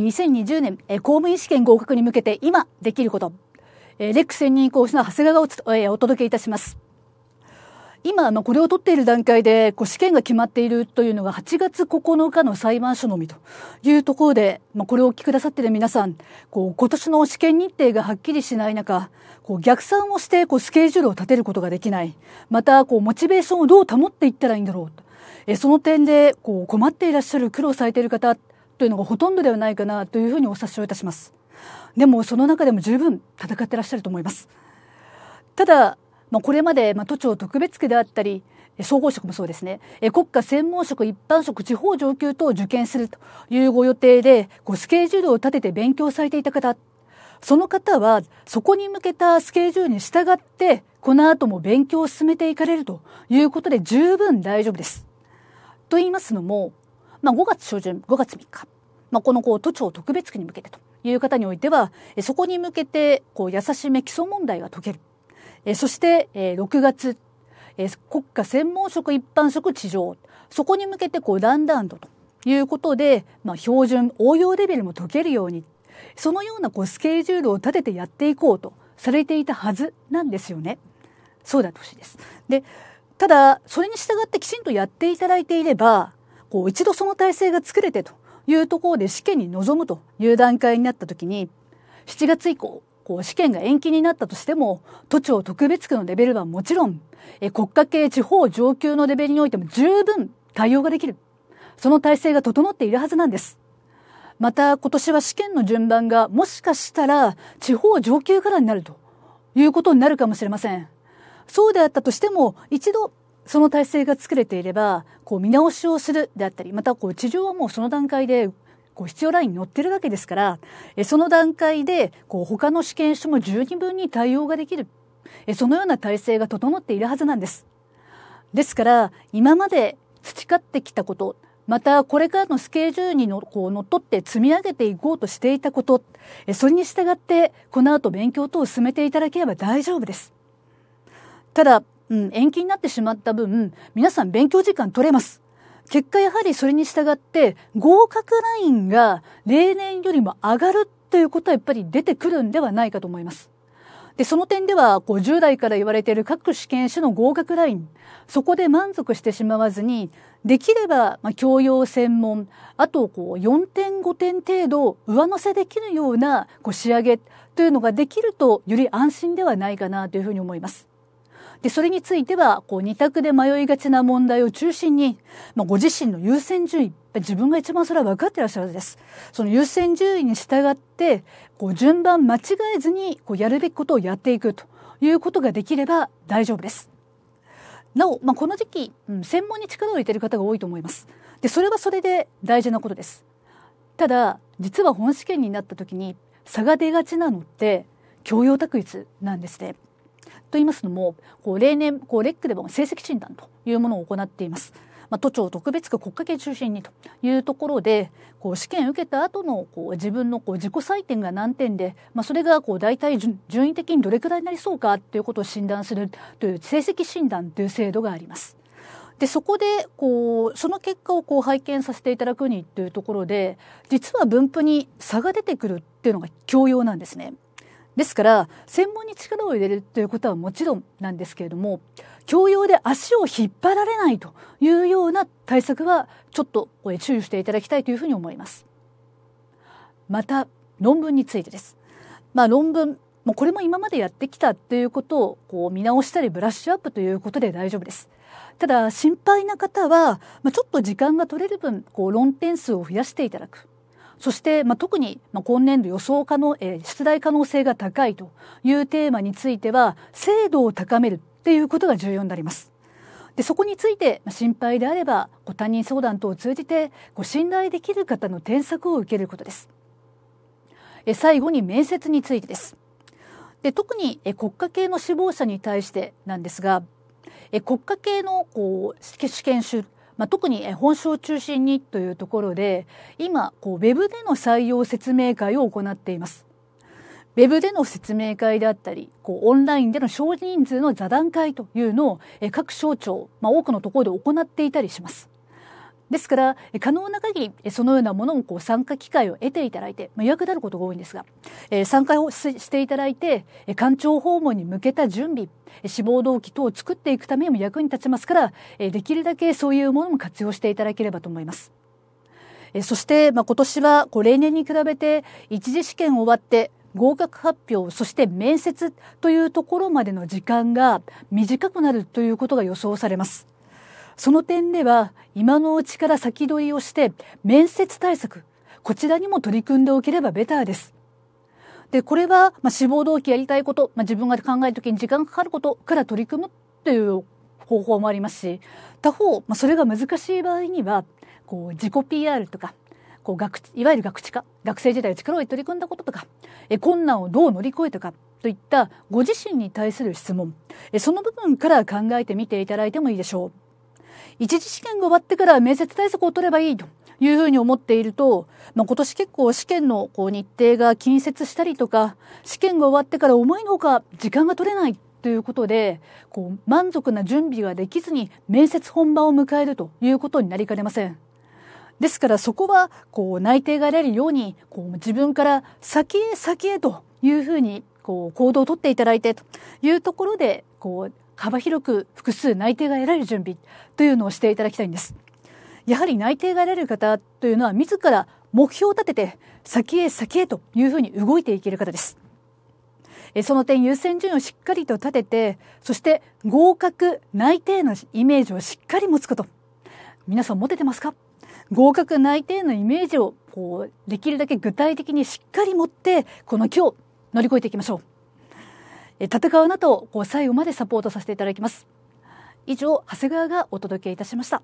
2020年、公務員試験合格に向けて今できること、レック専任講師の長谷川がお,、お届けいたします。今、これを取っている段階で、試験が決まっているというのが8月9日の裁判所のみというところで、これをお聞きくださっている皆さん、今年の試験日程がはっきりしない中、逆算をしてスケジュールを立てることができない。また、モチベーションをどう保っていったらいいんだろうその点で困っていらっしゃる苦労されている方というのがほとんどではないかなというふうにお察しをいたしますでもその中でも十分戦ってらっしゃると思いますただ、まあ、これまで、まあ、都庁特別区であったり総合職もそうですね国家専門職一般職地方上級等を受験するというご予定でこうスケジュールを立てて勉強されていた方その方はそこに向けたスケジュールに従ってこの後も勉強を進めていかれるということで十分大丈夫です。と言いますのも、まあ、5月初旬5月3日まあ、このこう都庁特別区に向けてという方においては、そこに向けてこう優しめ基礎問題が解ける。えそして、え6月、え国家専門職一般職地上、そこに向けてこうだんだんとということで、まあ、標準応用レベルも解けるように、そのようなこうスケジュールを立ててやっていこうとされていたはずなんですよね。そうだとしいです。で、ただ、それに従ってきちんとやっていただいていれば、こう一度その体制が作れてというところで試験に臨むという段階になった時に7月以降こう試験が延期になったとしても都庁特別区のレベルはもちろんえ国家系地方上級のレベルにおいても十分対応ができるその体制が整っているはずなんです。また今年は試験の順番がもしかしたら地方上級からになるということになるかもしれません。そうであったとしても一度その体制が作れていれば、こう見直しをするであったり、またこう地上はもうその段階でこう必要ラインに乗ってるわけですから、その段階でこう他の試験書も十二分に対応ができる、そのような体制が整っているはずなんです。ですから、今まで培ってきたこと、またこれからのスケジュールにのこうっとって積み上げていこうとしていたこと、それに従ってこの後勉強等を進めていただければ大丈夫です。ただ、うん、延期になってしまった分、皆さん勉強時間取れます。結果やはりそれに従って合格ラインが例年よりも上がるということはやっぱり出てくるんではないかと思います。で、その点では、5 0代から言われている各試験種の合格ライン、そこで満足してしまわずに、できれば、まあ、教養専門、あと、こう、4点5点程度上乗せできるような、こう、仕上げというのができると、より安心ではないかなというふうに思います。でそれについてはこう二択で迷いがちな問題を中心に、まあ、ご自身の優先順位自分が一番それは分かってらっしゃるはずです。その優先順位に従ってこう順番間違えずにこうやるべきことをやっていくということができれば大丈夫です。なお、まあ、この時期、うん、専門に力を入れている方が多いと思います。でそれはそれで大事なことです。ただ実は本試験になった時に差が出がちなのって教養択一なんですね。と言いますのもこう例年こうレックでも成績診断というものを行っています。まあ、都庁特別区国家系中心にというところでこう試験受けた後のこう自分のこう自己採点が何点で、まあ、それがこう大体順位的にどれくらいになりそうかということを診断するという成績診断という制度があります。でそこでこうその結果をこう拝見させていただくにというところで実は分布に差が出てくるっていうのが教養なんですね。ですから専門に力を入れるということはもちろんなんですけれども教養で足を引っ張られないというような対策はちょっと注意していただきたいというふうに思います。また論文についてです。まあ、論文もうこれも今までやってきたということをこう見直したりブラッシュアップということで大丈夫です。ただ心配な方は、まあ、ちょっと時間が取れる分こう論点数を増やしていただくそして、まあ、特に、まあ、今年度予想可能、えー、出題可能性が高いというテーマについては精度を高めるっていうことが重要になります。でそこについて心配であればご担任相談等を通じてご信頼できる方の添削を受けることです。え最後に面接についてです。で特にえ国家系の志望者に対してなんですがえ国家系のこう試験集、まあ、特に本省を中心にというところで今こうウェブでの採用説明会を行っています。ウェブでの説明会であったり、こうオンラインでの少人数の座談会というのを各省庁、まあ、多くのところで行っていたりします。ですから、可能な限り、そのようなものをこう参加機会を得ていただいて、まあ、予約であることが多いんですが、えー、参加をしていただいて、官庁訪問に向けた準備、志望動機等を作っていくためにも役に立ちますから、できるだけそういうものも活用していただければと思います。そして、まあ、今年はこう例年に比べて一次試験終わって合格発表そして面接というところまでの時間が短くなるということが予想されます。その点では今のうちから先取りをして面接対策、こちらにも取り組んでおければベターです。で、これは、まあ、志望動機やりたいこと、まあ、自分が考えるときに時間かかることから取り組むという方法もありますし、他方、まあ、それが難しい場合には、こう、自己 PR とか、こう学いわゆる学知化学生時代力を取り組んだこととかえ困難をどう乗り越えたかといったご自身に対する質問えその部分から考えてみていただいてもいいでしょう。一次試験が終わってから面接対策を取ればいいというふうに思っていると、まあ、今年結構試験のこう日程が近接したりとか、試験が終わってから思いのほか時間が取れないということで、こう満足な準備ができずに面接本番を迎えるということになりかねません。ですからそこはこう内定が得られるようにこう自分から先へ先へというふうにこう行動をとっていただいてというところでこう幅広く複数内定が得られる準備というのをしていただきたいんです。やはり内定が得られる方というのは自ら目標を立てて先へ先へというふうに動いていける方です。その点優先順位をしっかりと立てて、そして合格内定のイメージをしっかり持つこと。皆さん持ててますか合格内定のイメージをこうできるだけ具体的にしっかり持って、この今日乗り越えていきましょう。戦うなと最後までサポートさせていただきます以上長谷川がお届けいたしました